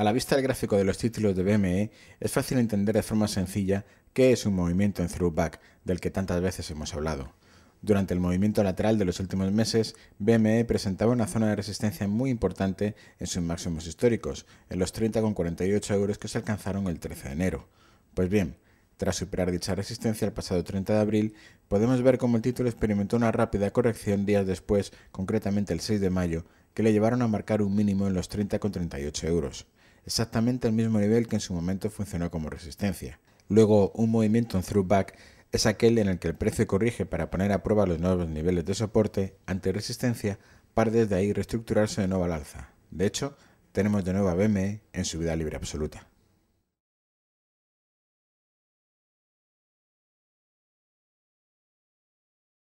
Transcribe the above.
A la vista del gráfico de los títulos de BME, es fácil entender de forma sencilla qué es un movimiento en throwback del que tantas veces hemos hablado. Durante el movimiento lateral de los últimos meses, BME presentaba una zona de resistencia muy importante en sus máximos históricos, en los 30,48 euros que se alcanzaron el 13 de enero. Pues bien, tras superar dicha resistencia el pasado 30 de abril, podemos ver cómo el título experimentó una rápida corrección días después, concretamente el 6 de mayo, que le llevaron a marcar un mínimo en los 30,38 euros exactamente el mismo nivel que en su momento funcionó como resistencia. Luego, un movimiento en throwback es aquel en el que el precio corrige para poner a prueba los nuevos niveles de soporte ante resistencia para desde ahí reestructurarse de nuevo al alza. De hecho, tenemos de nuevo a BME en su vida libre absoluta.